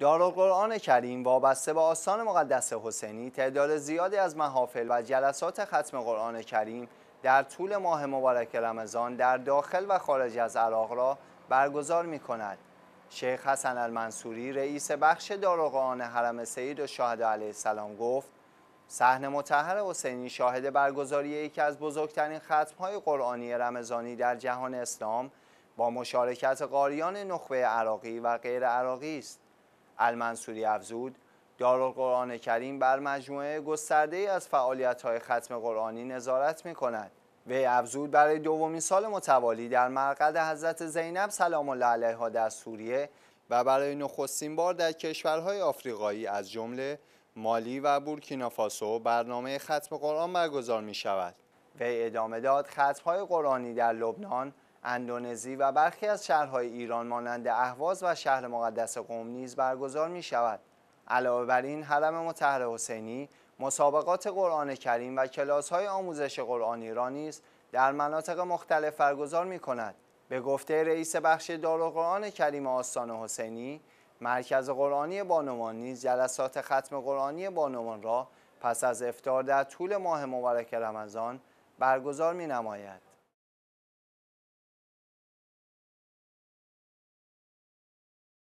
دارالقرآن کریم وابسته به آستان مقدس حسینی تعداد زیادی از محافل و جلسات ختم قرآن کریم در طول ماه مبارک رمضان در داخل و خارج از عراق را برگزار می کند. شیخ حسن المنصوری رئیس بخش دارالقرآن حرم سید و شاهد علیه السلام گفت صحن متحر حسینی شاهد برگزاری یکی از بزرگترین ختمهای قرآنی رمضانی در جهان اسلام با مشارکت قاریان نخبه عراقی و غیر عراقی است. المنصوری افزود دارالقرآن کریم بر مجموعه گسترده ای از فعالیت های ختم قرآنی نظارت می کند. وی افزود برای دومین سال متوالی در مرقد حضرت زینب سلام الله علیها در سوریه و برای نخستین بار در کشورهای آفریقایی از جمله مالی و بورکینافاسو برنامه ختم قرآن برگزار می شود. وی ادامه داد های قرآنی در لبنان اندونزی و برخی از شهرهای ایران مانند اهواز و شهر مقدس قوم نیز برگزار می شود. علاوه بر این حرم مطهر حسینی مسابقات قرآن کریم و کلاس های آموزش قرآنی را نیز در مناطق مختلف برگزار می کند. به گفته رئیس بخش قرآن کریم آستان حسینی مرکز قرآنی بانوان نیز جلسات ختم قرآنی بانوان را پس از افتار در طول ماه مبارک رمضان برگزار می نماید.